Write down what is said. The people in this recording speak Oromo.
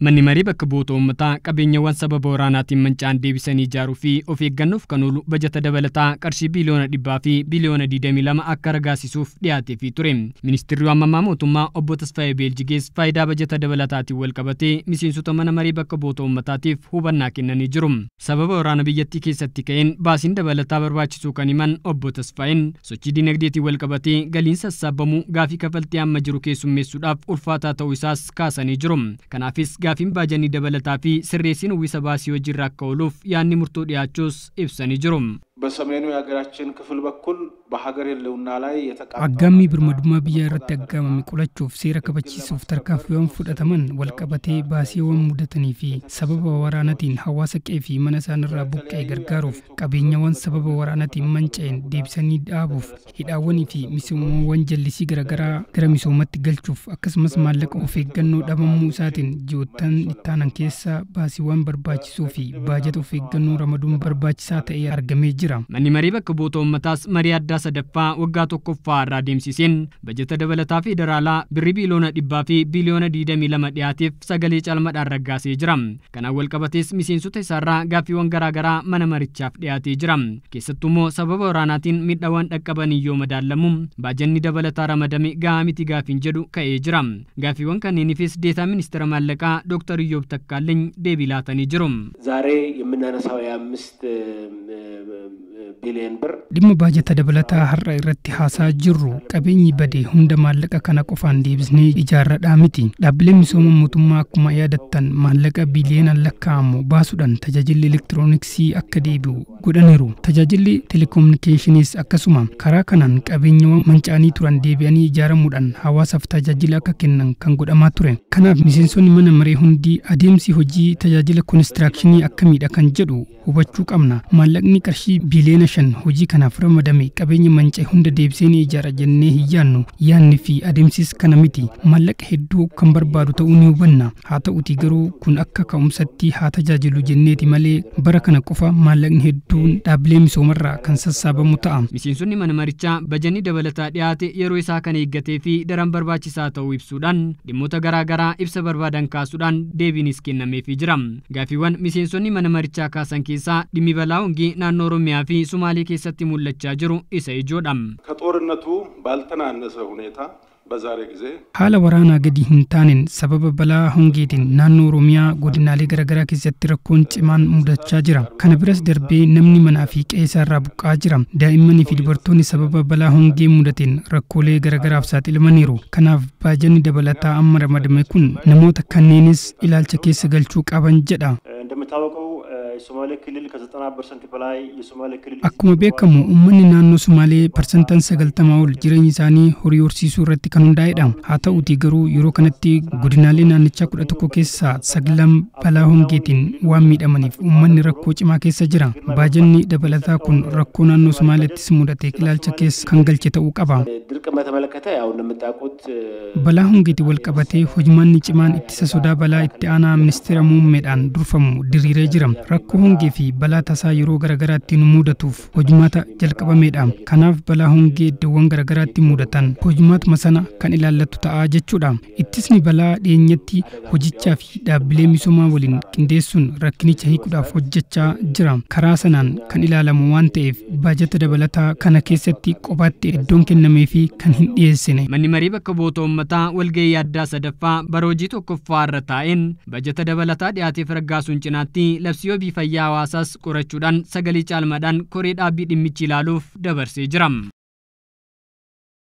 Manni marii bakka boota uummataa qabeenyawwan sababa waraanaatiin manca'an deebisanii ijaaruu fi of eeggannoof kan oolu bajata dabalataa qarshii biliyoona dhibbaa fi biliyoona 22 akka ragaasisuuf dhiyaateefii ture. Ministeerri waammamaa mootummaa obbo Tasfaayee Beeljigees faayidaa bajata dabalataatiin wal qabatee miseensota mana marii bakka boota uummataatiif hubannaa kennanii jiru. Sababa waraana biyyattii keessatti ka'een baasiin dabalataa barbaachisuu kan iman obbo Tasfaayeen sochii dinagdeetiin wal galiin sassaabamu gaafii kafaltii amma jiru keessummeessuudhaaf ulfaataa ta'uu isaas Miidiyaaf baajanii dabalataa fi sirreessiin uwwisa baasii hojiirra akka ooluuf yaadni murtuu dhiyaachuus ibsanii jiru. በሰሜኑ birmadummaa biyyaa irratti aggaamame qulachuuf seera kabachiisuuf tarkaanfiiwwan fudhataman walqabatee baaseewwan mudatanii fi sababa waraanatiin hawaasa qe'ee fi mana isaanirraa buqqee gargaaruuf qabeenyawwan sababa waraanatiin manca'een deebisanii dhaabuuf hidhaawwanii fi misoomawwan jallisii garaagaraa gara misoomatti galchuuf akkasumas maallaqa of eeggannoo dhabamuu isaatiin ji'oottan ittaanan keessaa baasiiwwan barbaachisuu fi baajata of eeggannoo ramaduun barbaachisaa ta'ee argamee jira. jira. Manni marii bakka buutoo uummataas marii addaa sadaffaa waggaa tokkoffaa irraa deemsiseen bajeta dabalataa federaalaa birrii biiloona dhibbaa fi biiliyoona 22 dhiyaateef sagalee caalmadhaan raggaasee jira. Kanaan walqabatees miseensota isaarraa gaaffiiwwan garaagaraa mana marichaaf dhiyaatee jira. Keessattummoo sababa waraanaatiin miidhaawwan dhaqqabanii yoo madaalamu baajanni dabalataa ramadame gahaa miti gaafiin jedhu ka'ee jira. Gaaffiiwwan kanneenifis deetaa ministeera maallaqaa ዶክተር ኢዮብ ተካልኝ deebii laatanii jiru። ዛሬ የምናነሳው የአምስት dhimma baajata dabalataa har'a irratti haasaa jirru qabeenyi badee hunda maallaqa kana qofaan deebisnee ijaarradhaa miti dhaabbileen misooma mootummaa akkuma yaadattan maallaqa biliyoona lakkaa'amu baasuudhaan tajaajilli elektirooniksii akka deebi'u godhaniiru tajaajilli teleekoominikeeshiniis akkasuma karaa kanaan qabeenyawwan mancaanii turan deebi'anii ijaaramuudhaan hawaasaaf tajaajila akka kennan kan godhamaa ture kanaaf miseensonni mana maree hundi adeemsi hojii tajaajila akka akkamiidha kan jedhu hubachuu qabna maallaqni qarshii bileena shan hojii kanaaf ramadame qabeenya manca'e hunda deebisee ijaara jennee hin yaannu yaanni fi adeemsis kana miti maallaqa hedduu kan barbaadu ta'uu ni hubanna haa ta'uti garuu kun akka ka'umsatti haa tajaajilu jenneeti malee bara kana qofa maallaqni hedduu hedduun dhaabbilee misoomarraa kan sassaabamu ta'a. Miseensonni mana marichaa bajanii dabalataa dhiyaate yeroo isaa kan eeggatee fi daran barbaachisaa ta'uu ibsuudhaan dhimmoota garaagaraa ibsa barbaadan kaasuudhaan deebiinis kennameefii jira. gaafiiwwan miseensonni mana marichaa kaasan keessaa dhimmi balaa hongii naannoo Oromiyaa fi Sumaalee keessatti mul'achaa jiru isa ijoodha. ከጦርነቱ ባልተናነሰ በዛሬ ጊዜ ሀለ ወራና ገዲ ህንታንን ሰበበ በላ ሁንጌቲን ናኖ ኦሮሚያ ጎድናሌ ገረገራ ኬሰት ረኮን ጭማን ሙደቻ ጅራ ከነብረስ ደርቤ ነምኒ መናፊ ቀይሳራ ቡቃ ጅራ ዳኢመን ፊ ሰበበ በላ ሁንጌ ሙደቴን ረኮሌ ገረገራ አብሳጢ ለመኒሩ ከናፍ ባጀን ደበለታ አመረ መድመኩን ነሞተ ከኔንስ ኢላልቸ ኬስ ገልቹ ቀበን ጀዳ እንደምታወቀው Akkuma beekamu uummanni naannoo Sumaalee parsantaan sagaltamaa ol jireenya isaanii horii horsiisuu irratti kan hundaa'edha. Haa ta'uutii garuu yeroo kanatti godinaalee naannichaa kudha tokko keessaa saglam balaa hongeetiin waan miidhamaniif uummanni rakkoo cimaa keessa jira. Baajanni dabalataa kun rakkoo naannoo ittis mudate ilaalcha keessa kan galche ta'uu qaba. Balaa hongeetii wal qabatee hojimaanni cimaan ittisa sodaa balaa itti aanaa ministeera muummeedhaan durfamu diriiree jira. rakkoo hongee fi balaa tasaa yeroo garaagaraatti nu mudatuuf hojumaata jalqabameedha. Kanaaf balaa hongee iddoowwan garaagaraatti mudatan hojumaatuma sana kan ilaallatu ta'a jechuudha. Ittisni balaa dhiyeenyatti hojichaa fi dhaabbilee misoomaa waliin qindeessuun rakkinicha hiikuudhaaf hojjechaa jira. Karaa sanaan kan ilaalamu waan ta'eef baajata dabalataa kana keessatti kophaatti iddoon kennamee fi kan hin dhiyeessine. Manni marii bakka boota uummataa walga'ii addaa sadaffaa baroojii tokkoffaa taa'een baajata dabalataa cinaatti fayyaa hawaasaas qorachuudhaan sagalee caalmaadhaan koree dhaabbii dhimmichi ilaaluuf dabarsee jira.